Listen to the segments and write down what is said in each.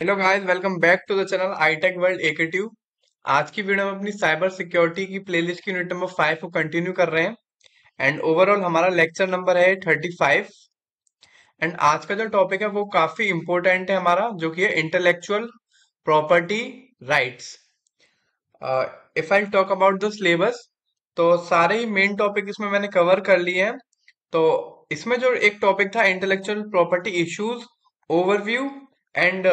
Hello guys welcome back to the channel iTech world AK आज की video में अपनी साइबर सिक्योरिटी की प्लेलिस्ट की यूनिट नंबर फाइव को कंटिन्यू कर रहे हैं एंड ओवरऑल हमारा लेक्चर नंबर है थर्टी फाइव एंड आज का जो टॉपिक है वो काफी इम्पोर्टेंट है हमारा जो कि है intellectual property rights if I talk about the syllabus तो सारे ही मेन टॉपिक इसमें मैंने कवर कर लिए हैं तो इसमें जो एक टॉपिक था intellectual property issues overview and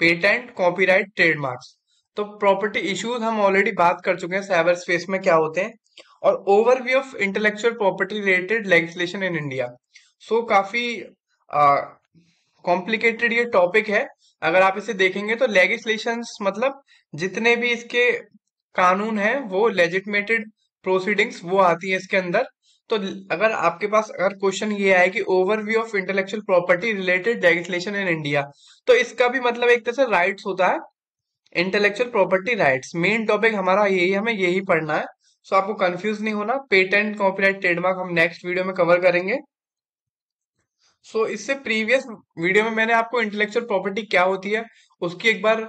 patent copyright trademarks तो प्रॉपर्टी इश्यूज हम ऑलरेडी बात कर चुके हैं साइबर स्पेस में क्या होते हैं और overview of intellectual property related legislation in India so काफी कॉम्प्लिकेटेड ये टॉपिक है अगर आप इसे देखेंगे तो लेजिस्लेशन मतलब जितने भी इसके कानून है वो लेजिटमेटेड प्रोसीडिंग्स वो आती है इसके अंदर तो अगर आपके पास अगर क्वेश्चन ये आए कि overview of intellectual property related legislation in India तो इसका भी मतलब एक तरह से राइट्स होता है intellectual property rights main topic हमारा यही हमें यही पढ़ना है सो आपको कंफ्यूज नहीं होना पेटेंट कॉपीराइट ट्रेडमार्क हम नेक्स्ट वीडियो में कवर करेंगे सो so, इससे प्रीवियस वीडियो में मैंने आपको इंटेलेक्चुअल प्रॉपर्टी क्या होती है उसकी एक बार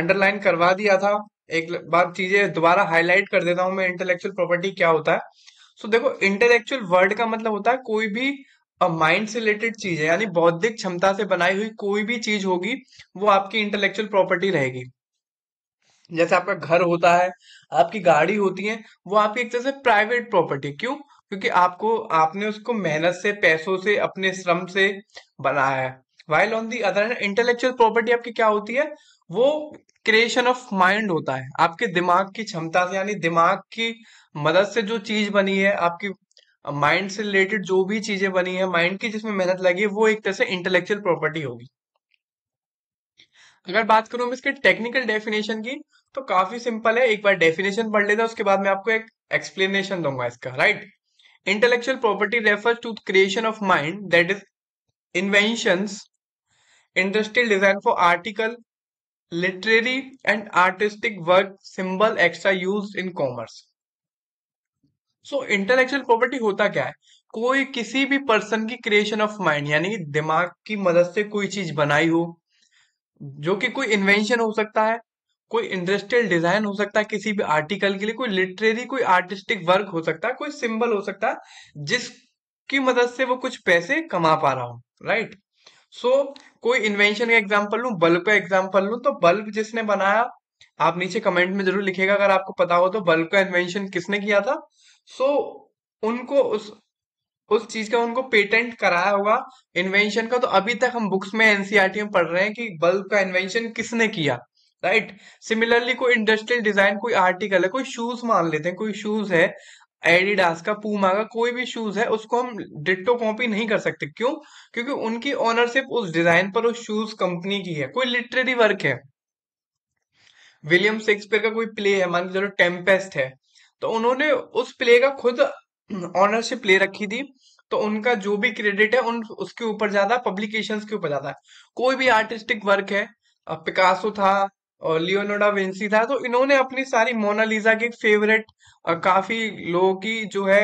अंडरलाइन करवा दिया था एक बार चीजें दोबारा हाईलाइट कर देता हूं मैं इंटेलेक्चुअल प्रॉपर्टी क्या होता है सो देखो इंटेलेक्चुअल वर्ड का मतलब होता है कोई भी माइंड से रिलेटेड चीज है यानी बौद्धिक क्षमता से बनाई हुई कोई भी चीज होगी वो आपकी इंटेलेक्चुअल प्रॉपर्टी रहेगी जैसे आपका घर होता है आपकी गाड़ी होती है वो आपकी एक तरह से प्राइवेट प्रॉपर्टी क्यों क्योंकि आपको आपने उसको मेहनत से पैसों से अपने श्रम से बनाया है while on the other intellectual property आपकी क्या होती है वो क्रिएशन ऑफ माइंड होता है आपके दिमाग की क्षमता से यानी दिमाग की मदद से जो चीज बनी है आपकी माइंड से रिलेटेड जो भी चीजें बनी है माइंड की जिसमें मेहनत लगी है वो एक तरह से इंटेलेक्चुअल प्रॉपर्टी होगी अगर बात करूं इसके टेक्निकल डेफिनेशन की तो काफी सिंपल है एक बार डेफिनेशन पढ़ लेते हैं उसके बाद मैं आपको एक एक्सप्लेनेशन दूंगा इसका right intellectual property refer to creation of mind that is invention industrial design for article literary and artistic work symbol extra used in commerce सो इंटेलेक्चुअल प्रॉपर्टी होता क्या है कोई किसी भी पर्सन की क्रिएशन ऑफ माइंड यानी दिमाग की मदद से कोई चीज बनाई हो जो कि कोई इन्वेंशन हो सकता है कोई इंडस्ट्रियल डिजाइन हो सकता है किसी भी आर्टिकल के लिए कोई लिटरेरी कोई आर्टिस्टिक वर्क हो सकता है कोई सिंबल हो सकता है जिसकी मदद से वो कुछ पैसे कमा पा रहा हो राइट right? सो so, कोई इन्वेंशन का एग्जाम्पल लू बल्ब का एग्जाम्पल लू तो बल्ब जिसने बनाया आप नीचे कमेंट में जरूर लिखेगा अगर आपको पता हो तो बल्ब का इन्वेंशन किसने किया था सो so, उनको उस उस चीज का उनको पेटेंट कराया होगा इन्वेंशन का तो अभी तक हम बुक्स में एनसीआरटी e में पढ़ रहे हैं कि बल्ब का इन्वेंशन किसने किया राइट सिमिलरली कोई इंडस्ट्रियल डिजाइन कोई आर्टिकल है कोई शूज मान लेते हैं कोई शूज है एडिडास का पूमा का कोई भी शूज है उसको हम डिट्टो कॉपी नहीं कर सकते क्यों क्योंकि उनकी ओनरशिप उस डिजाइन पर उस शूज कंपनी की है कोई लिटरेरी वर्क है विलियम शेक्सपियर का कोई प्ले है मान लो टेम्पेस्ट है तो उन्होंने उस प्ले का खुद ऑनरशिप ले रखी थी तो उनका जो भी क्रेडिट है उन उसके ऊपर ज्यादा पब्लिकेशंस के ऊपर ज्यादा कोई भी आर्टिस्टिक वर्क है पिकासो था और लियोनोडा विंसी था तो इन्होंने अपनी सारी मोनालिजा की फेवरेट काफी लोगों की जो है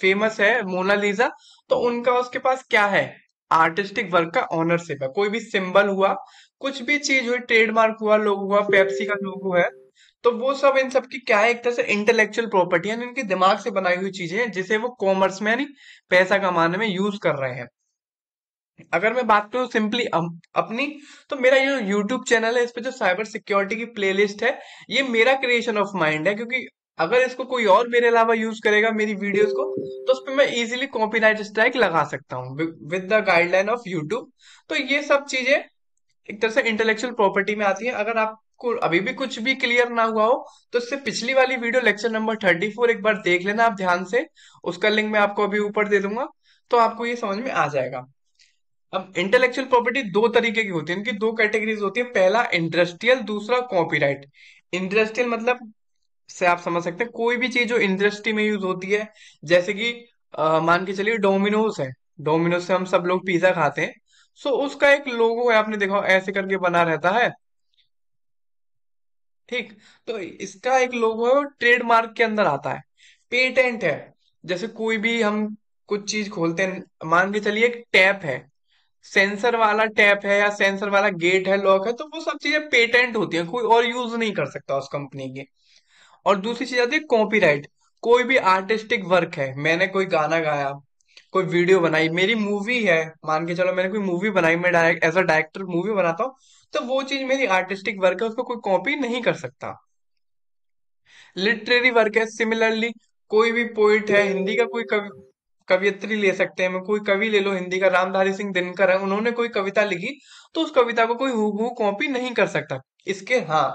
फेमस है मोनालिजा तो उनका उसके पास क्या है आर्टिस्टिक वर्क का ऑनरशिप है कोई भी सिंबल हुआ कुछ भी चीज हुई ट्रेडमार्क हुआ लोग हुआ पेप्सी का लोगो है तो वो सब इन सब की क्या है एक तरह से इंटेलेक्चुअल प्रॉपर्टी यानी इनके दिमाग से बनाई हुई चीजें हैं जिसे वो कॉमर्स में यानी पैसा कमाने में यूज कर रहे हैं अगर मैं बात करूं सिंपली अपनी तो मेरा जो यूट्यूब चैनल है इस पर जो साइबर सिक्योरिटी की प्लेलिस्ट है ये मेरा क्रिएशन ऑफ माइंड है क्योंकि अगर इसको कोई और मेरे अलावा यूज करेगा मेरी वीडियोस को तो उस पर मैं इजीली कॉपीराइट स्ट्राइक लगा सकता हूँ with the guideline of YouTube तो ये सब चीजें एक तरह से इंटेलेक्चुअल प्रॉपर्टी में आती है अगर आपको अभी भी कुछ भी क्लियर ना हुआ हो तो इससे पिछली वाली video lecture number thirty four एक बार देख लेना आप ध्यान से उसका लिंक मैं आपको अभी ऊपर दे दूंगा तो आपको ये समझ में आ जाएगा अब इंटेलेक्चुअल प्रॉपर्टी दो तरीके की होती है इनकी दो कैटेगरीज होती है पहला इंडस्ट्रियल दूसरा कॉपीराइट इंडस्ट्रियल मतलब से आप समझ सकते हैं कोई भी चीज जो इंडस्ट्री में यूज होती है जैसे कि मान के चलिए डोमिनोज है डोमिनोज से हम सब लोग पिज्जा खाते हैं सो उसका एक लोगो है आपने देखा ऐसे करके बना रहता है ठीक तो इसका एक लोगो है वो ट्रेडमार्क के अंदर आता है पेटेंट है जैसे कोई भी हम कुछ चीज खोलते हैं मान के चलिए एक टैप है सेंसर वाला टैप है या सेंसर वाला गेट है लॉक है तो वो सब चीजें पेटेंट होती है कोई और यूज नहीं कर सकता उस कंपनी की और दूसरी चीज आती है कॉपीराइट कोई भी आर्टिस्टिक वर्क है मैंने कोई गाना गाया कोई वीडियो बनाई मेरी मूवी है मान के चलो मैंने कोई मूवी बनाई मैं direct as a director movie बनाता हूँ तो वो चीज मेरी आर्टिस्टिक वर्क है उसको कोई कॉपी नहीं कर सकता लिटरेरी वर्क है सिमिलरली कोई भी पोइट है हिंदी का कोई कवि कवियत्री ले सकते हैं कोई कवि ले लो हिंदी का रामधारी सिंह दिनकर है उन्होंने कोई कविता लिखी तो उस कविता को कोई हु कॉपी नहीं कर सकता इसके हाँ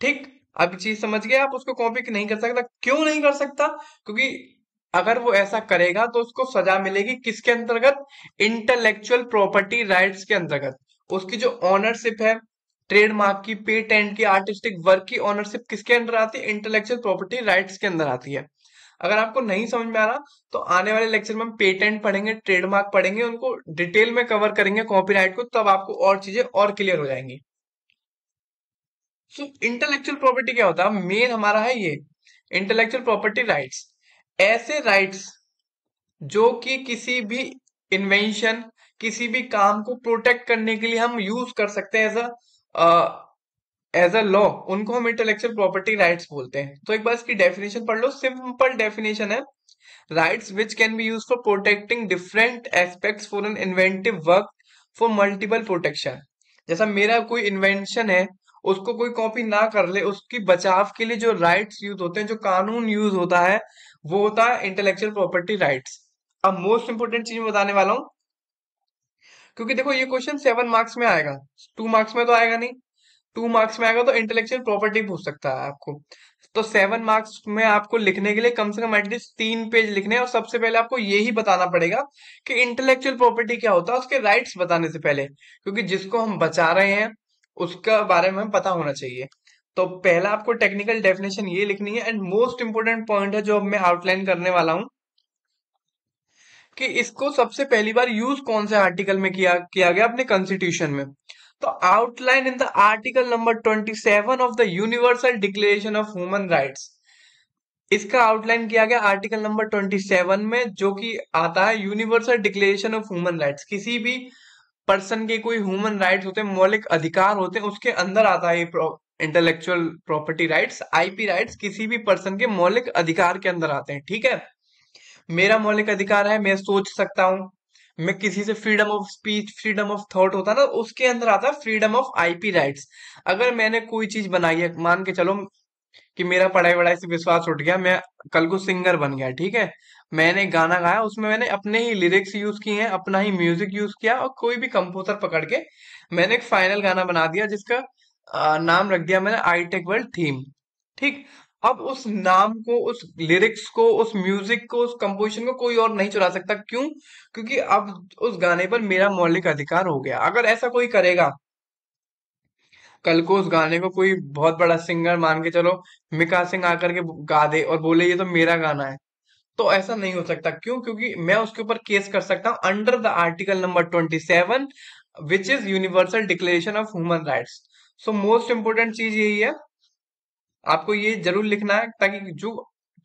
ठीक अब चीज समझ गए आप उसको कॉपी नहीं कर सकता क्यों नहीं कर सकता क्योंकि अगर वो ऐसा करेगा तो उसको सजा मिलेगी किसके अंतर्गत इंटेलेक्चुअल प्रॉपर्टी राइट्स के अंतर्गत उसकी जो ऑनरशिप है ट्रेडमार्क की पेटेंट की आर्टिस्टिक वर्क की ऑनरशिप किसके अंदर आती है इंटेलेक्चुअल प्रॉपर्टी राइट्स के अंदर आती है अगर आपको नहीं समझ में आ रहा तो आने वाले लेक्चर में हम पेटेंट पढ़ेंगे ट्रेडमार्क पढ़ेंगे उनको डिटेल में कवर करेंगे कॉपीराइट को तब आपको और चीजें और क्लियर हो जाएंगी सो इंटेलेक्चुअल प्रॉपर्टी क्या होता है मेन हमारा है ये इंटेलेक्चुअल प्रॉपर्टी राइट्स ऐसे राइट्स जो कि किसी भी इन्वेंशन किसी भी काम को प्रोटेक्ट करने के लिए हम यूज कर सकते हैं as a as a law उनको हम इंटेलेक्चुअल प्रॉपर्टी राइट्स बोलते हैं तो एक बार इसकी डेफिनेशन पढ़ लो सिंपल डेफिनेशन है rights which can be use for protecting different aspects for an inventive work for multiple protection जैसा मेरा कोई इन्वेंशन है उसको कोई कॉपी ना कर ले उसकी बचाव के लिए जो राइट्स यूज होते हैं जो कानून यूज होता है वो होता है इंटेलेक्चुअल प्रॉपर्टी राइट्स अब मोस्ट इंपोर्टेंट चीज बताने वाला हूँ क्योंकि देखो ये क्वेश्चन सेवन मार्क्स में आएगा टू मार्क्स में तो आएगा नहीं टू मार्क्स में आएगा तो इंटेलेक्चुअल प्रॉपर्टी पूछ सकता है आपको तो सेवन मार्क्स में आपको लिखने के लिए कम से कम एटलीस्ट तीन पेज लिखने हैं और सबसे पहले आपको ये ही बताना पड़ेगा कि इंटेलेक्चुअल प्रॉपर्टी क्या होता है उसके राइट्स बताने से पहले क्योंकि जिसको हम बचा रहे हैं उसका बारे में पता होना चाहिए तो पहला आपको टेक्निकल डेफिनेशन ये लिखनी है एंड मोस्ट इंपोर्टेंट पॉइंट है जो मैं आउटलाइन करने वाला हूं कि इसको सबसे पहली बार यूज कौन से आर्टिकल में किया किया गया अपने कॉन्स्टिट्यूशन में तो outline in the article number 27 of the universal declaration of human rights इसका आउटलाइन किया गया आर्टिकल नंबर 27 में जो कि आता है universal declaration of human rights किसी भी पर्सन के कोई ह्यूमन राइट्स होते हैं मौलिक अधिकार होते हैं उसके अंदर आता है intellectual property rights IP rights किसी भी पर्सन के मौलिक अधिकार के अंदर आते हैं ठीक है मेरा मौलिक अधिकार है मैं सोच सकता हूं में किसी से freedom of speech freedom of thought होता ना उसके अंदर आता है फ्रीडम ऑफ आईपी राइट्स अगर मैंने कोई चीज बनाई है मान के चलो कि मेरा पढ़ाई वढ़ाई से विश्वास उठ गया मैं कल को सिंगर बन गया ठीक है मैंने गाना गाया उसमें मैंने अपने ही लिरिक्स यूज किए हैं अपना ही म्यूजिक यूज किया और कोई भी कंपोजर पकड़ के मैंने एक फाइनल गाना बना दिया जिसका नाम रख दिया मैंने आई टेक वर्ल्ड थीम ठीक अब उस नाम को उस लिरिक्स को उस म्यूजिक को उस कंपोजिशन को कोई और नहीं चुरा सकता क्यों क्योंकि अब उस गाने पर मेरा मौलिक अधिकार हो गया अगर ऐसा कोई करेगा कल को उस गाने को कोई बहुत बड़ा सिंगर मान के चलो मिका सिंह आकर के गा दे और बोले ये तो मेरा गाना है तो ऐसा नहीं हो सकता क्यों क्योंकि मैं उसके ऊपर केस कर सकता हूं under the article number twenty seven which is universal declaration of human rights so most important चीज यही है आपको ये जरूर लिखना है ताकि जो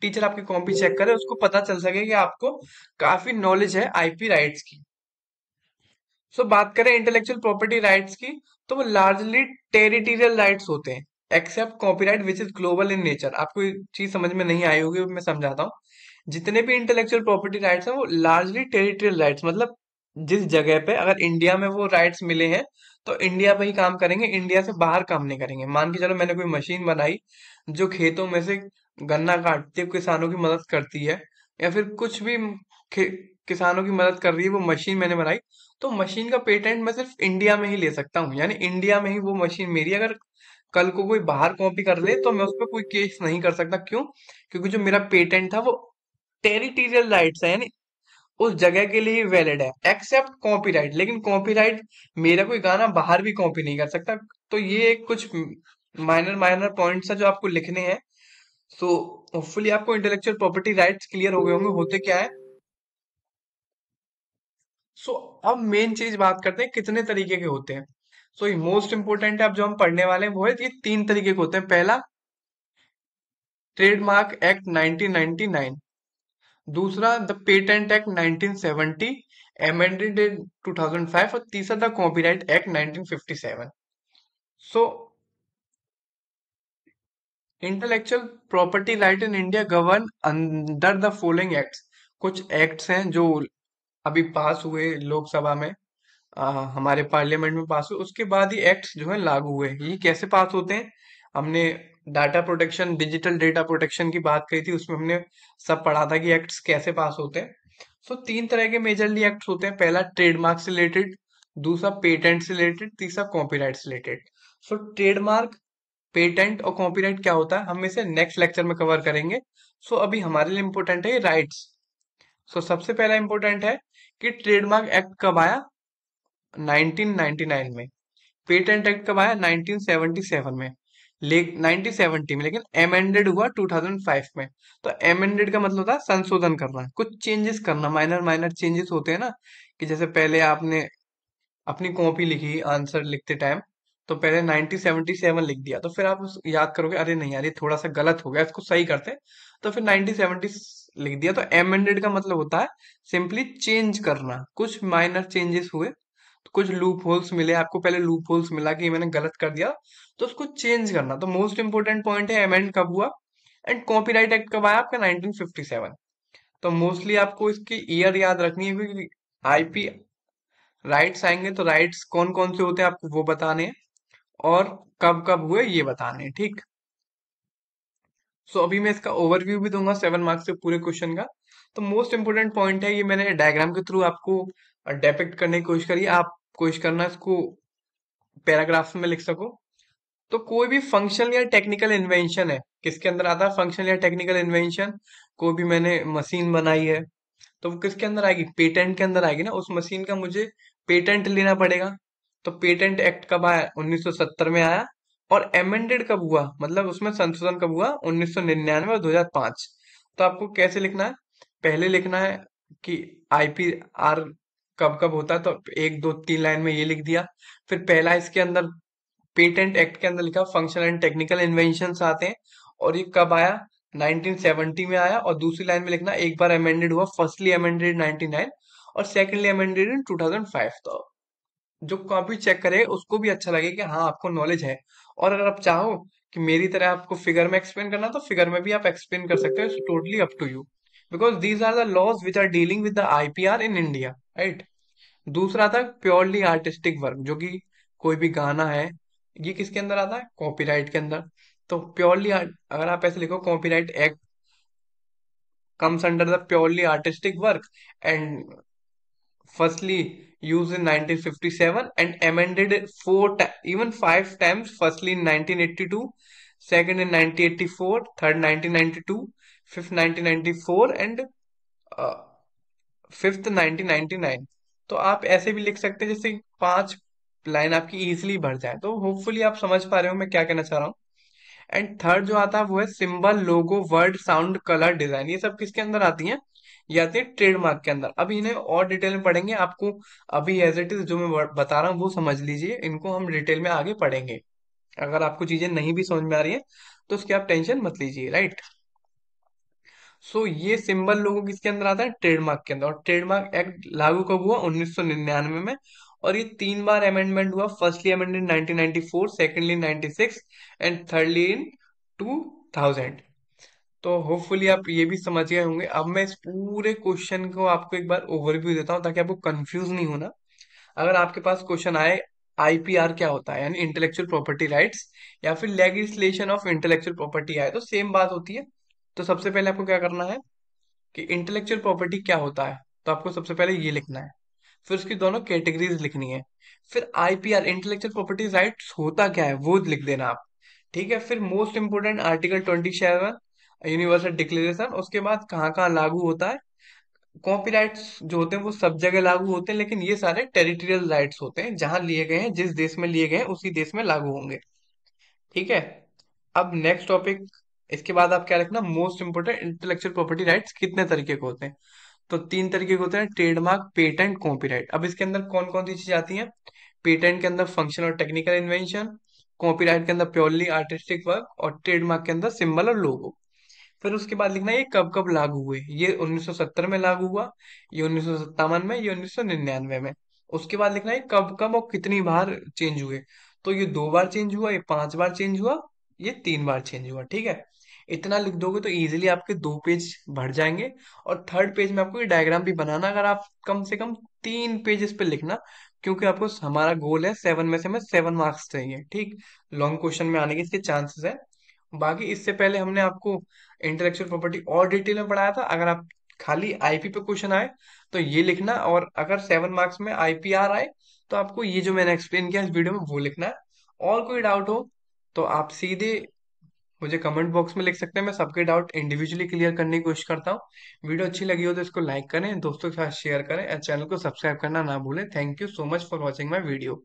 टीचर आपकी कॉपी चेक करे उसको पता चल सके कि आपको काफी नॉलेज है आईपी राइट्स की सो so, बात करें इंटेलेक्चुअल प्रॉपर्टी राइट्स की तो वो लार्जली टेरिटोरियल राइट्स होते हैं except copyright which is global in nature आपको चीज समझ में नहीं आई होगी मैं समझाता हूँ जितने भी इंटेलेक्चुअल प्रॉपर्टी राइट्स हैं वो लार्जली टेरिटोरियल राइट्स मतलब जिस जगह पे अगर इंडिया में वो राइट्स मिले हैं तो इंडिया पे ही काम करेंगे इंडिया से बाहर काम नहीं करेंगे मान के चलो मैंने कोई मशीन बनाई जो खेतों में से गन्ना काटते है किसानों की मदद करती है या फिर कुछ भी किसानों की मदद कर रही है वो मशीन मैंने बनाई तो मशीन का पेटेंट मैं सिर्फ इंडिया में ही ले सकता हूँ यानी इंडिया में ही वो मशीन मेरी अगर कल को कोई बाहर कॉपी कर ले तो मैं उस पर कोई केस नहीं कर सकता क्यों क्योंकि जो मेरा पेटेंट था वो टेरिटोरियल राइट्स है यानी उस जगह के लिए वैलिड है एक्सेप्ट कॉपीराइट लेकिन कॉपीराइट मेरा कोई गाना बाहर भी कॉपी नहीं कर सकता तो ये कुछ माइनर माइनर पॉइंट्स है जो आपको लिखने हैं सो होपफुली आपको इंटेलेक्चुअल प्रॉपर्टी राइट्स क्लियर हो गए होंगे होते क्या है सो so, अब मेन चीज बात करते हैं कितने तरीके के होते हैं सो ये मोस्ट इंपोर्टेंट है अब जो हम पढ़ने वाले हैं वो है ये तीन तरीके के होते हैं पहला ट्रेडमार्क एक्ट 1999 दूसरा the patent act 1970 amended in 2005 और तीसरा the copyright act 1957 so intellectual property right in India govern under the following acts कुछ एक्ट्स हैं जो अभी पास हुए लोकसभा में आ, हमारे पार्लियामेंट में पास हुए उसके बाद ही एक्ट्स जो है लागू हुए ये कैसे पास होते हैं हमने data protection digital data protection की बात करी थी उसमें हमने सब पढ़ा था कि एक्ट्स कैसे पास होते हैं सो so, तीन तरह के मेजरली एक्ट होते हैं पहला ट्रेडमार्क से रिलेटेड दूसरा पेटेंट से रिलेटेड तीसरा कॉपीराइट से रिलेटेड सो ट्रेडमार्क पेटेंट और कॉपीराइट क्या होता है हम इसे नेक्स्ट लेक्चर में कवर करेंगे सो so, अभी हमारे लिए इम्पोर्टेंट है राइट्स सो so, सबसे पहला इम्पोर्टेंट है कि ट्रेडमार्क एक्ट कब आया 1999 में पेटेंट एक्ट कब आया 1977 में 1970 में लेकिन एमेंडेड हुआ 2005 में तो एमेंडेड का मतलब था संशोधन करना कुछ चेंजेस करना माइनर माइनर चेंजेस होते हैं ना कि जैसे पहले आपने अपनी कॉपी लिखी आंसर लिखते टाइम तो पहले 1977 लिख दिया तो फिर आप उस याद करोगे अरे नहीं यार ये थोड़ा सा गलत हो गया इसको सही करते तो फिर 1970 लिख दिया तो एमेंडेड का मतलब होता है सिंपली चेंज करना कुछ माइनर चेंजेस हुए कुछ लूप होल्स मिले आपको पहले लूप होल्स मिला कि मैंने गलत कर दिया तो उसको चेंज करना तो मोस्ट इंपोर्टेंट पॉइंट है अमेंड कब हुआ एंड कॉपीराइट एक्ट कब आया आपका 1957 तो मोस्टली आपको इसकी ईयर याद रखनी है क्योंकि आईपी राइट्स आएंगे तो राइट्स कौन कौन से होते हैं आपको वो बताने और कब कब हुए ये बताने ठीक सो so, अभी मैं इसका ओवरव्यू भी दूंगा सेवन मार्क्स से पूरे क्वेश्चन का तो मोस्ट इंपोर्टेंट पॉइंट है ये मैंने डायग्राम के थ्रू आपको डेपिक्ट करने की कोशिश करिए आप कोशिश करना इसको पैराग्राफ्स में लिख सको तो कोई भी फंक्शनल या टेक्निकल इन्वेंशन है किसके अंदर आता है फंक्शनल या टेक्निकल इन्वेंशन कोई भी मैंने मशीन बनाई है तो वो किसके अंदर आएगी पेटेंट के अंदर आएगी ना उस मशीन का मुझे पेटेंट लेना पड़ेगा तो पेटेंट एक्ट कब आया 1970 में आया और एमेंडेड कब हुआ मतलब उसमें संशोधन कब हुआ उन्नीस और दो तो आपको कैसे लिखना है पहले लिखना है कि आईपीआर कब कब होता है तो एक दो तीन लाइन में ये लिख दिया फिर पहला इसके अंदर पेटेंट एक्ट के अंदर लिखा फंक्शनल एंड टेक्निकल इन्वेंशन आते हैं और ये कब आया 1970 में आया और दूसरी लाइन में लिखना एक बार अमेंडेड हुआ फर्स्टली अमेंडेड 99 और सेकेंडली अमेंडेड इन 2005 तो जो कॉपी चेक करे उसको भी अच्छा लगे कि हाँ आपको नॉलेज है और अगर आप चाहो कि मेरी तरह आपको फिगर में एक्सप्लेन करना तो फिगर में भी आप एक्सप्लेन कर सकते हो totally up to you because these are the laws which are dealing with the IPR in India right दूसरा था प्योरली आर्टिस्टिक वर्क जो कि कोई भी गाना है ये किसके अंदर आता है कॉपीराइट के अंदर तो प्योरली अगर आप ऐसे लिखो copyright act comes under the purely artistic work and firstly use in 1957 and amended four even five times firstly in 1982 second in 1984 third 1992 fifth 1994 and fifth uh, 1999 तो आप ऐसे भी लिख सकते हैं जैसे पांच लाइन आपकी इजिली भर जाए तो होपफुली आप समझ पा रहे हो मैं क्या कहना चाह रहा हूँ एंड थर्ड जो आता है वो है symbol logo word sound colour design ये सब किसके अंदर आती है या आती है ट्रेडमार्क के अंदर अभी इन्हें और डिटेल में पढ़ेंगे आपको अभी एज इट इज जो मैं बता रहा हूँ वो समझ लीजिए इनको हम डिटेल में आगे पढ़ेंगे अगर आपको चीजें नहीं भी समझ में आ रही है तो उसकी आप टेंशन मत लीजिए राइट सो ये सिंबल लोगों किसके अंदर आता है ट्रेडमार्क के अंदर और ट्रेडमार्क एक्ट लागू कब हुआ 1999 में और ये तीन बार अमेंडमेंट हुआ firstly amended 1994 secondly 96 and thirdly in 2000 तो होपफुली आप ये भी समझ गए होंगे अब मैं इस पूरे क्वेश्चन को आपको एक बार ओवरव्यू देता हूँ ताकि आपको कंफ्यूज नहीं होना अगर आपके पास क्वेश्चन आए आईपीआर क्या होता है यानी इंटेलेक्चुअल प्रॉपर्टी राइट्स या फिर लेगिस्लेशन ऑफ इंटेलेक्चुअल प्रॉपर्टी आए तो सेम बात होती है तो सबसे पहले आपको क्या करना है कि इंटेलेक्चुअल प्रॉपर्टी क्या होता है तो आपको सबसे पहले ये लिखना है फिर उसकी दोनों कैटेगरीज लिखनी है फिर आईपीआर इंटेलेक्चुअल प्रॉपर्टी राइट होता क्या है वो लिख देना आप ठीक है फिर most important article twenty seven universal declaration उसके बाद कहाँ कहाँ लागू होता है राइट जो होते हैं वो सब जगह लागू होते हैं लेकिन ये सारे टेरिटोरियल राइट्स होते हैं जहां लिए गए हैं जिस देश में लिए गए हैं उसी देश में लागू होंगे ठीक है अब नेक्स्ट टॉपिक इसके बाद आप क्या रखना most important intellectual property rights कितने तरीके के होते हैं तो तीन तरीके के होते हैं ट्रेडमार्क पेटेंट कॉपीराइट अब इसके अंदर कौन कौन सी चीजें आती हैं पेटेंट के अंदर फंक्शन और टेक्निकल इन्वेंशन कॉपीराइट के अंदर प्योरली आर्टिस्टिक वर्क और ट्रेडमार्क के अंदर सिंबल और लोगो फिर उसके बाद लिखना ये कब कब लागू हुए ये 1970 में लागू हुआ ये उन्नीस में ये उन्नीस में उसके बाद लिखना ये कब कब और कितनी बार चेंज हुए तो ये दो बार चेंज हुआ ये पांच बार चेंज हुआ ये तीन बार चेंज हुआ ठीक है इतना लिख दोगे तो इजीली आपके दो पेज भर जाएंगे और थर्ड पेज में आपको ये डायग्राम भी बनाना अगर आप कम से कम तीन पेजेस पे लिखना क्योंकि आपको हमारा गोल है सेवन में से हमें सेवन मार्क्स चाहिए ठीक लॉन्ग क्वेश्चन में आने के इसके चांसेस है बाकी इससे पहले हमने आपको इंटेलेक्चुअल प्रॉपर्टी और डिटेल में पढ़ाया था अगर आप खाली आईपी पे क्वेश्चन आए तो ये लिखना और अगर सेवन मार्क्स में आईपीआर आए तो आपको ये जो मैंने एक्सप्लेन किया इस वीडियो में वो लिखना है और कोई डाउट हो तो आप सीधे मुझे कमेंट बॉक्स में लिख सकते हैं मैं सबके डाउट इंडिविजुअली क्लियर करने की कोशिश करता हूँ वीडियो अच्छी लगी हो तो इसको लाइक करें दोस्तों के साथ शेयर करें और चैनल को सब्सक्राइब करना ना भूलें thank you so much for watching my video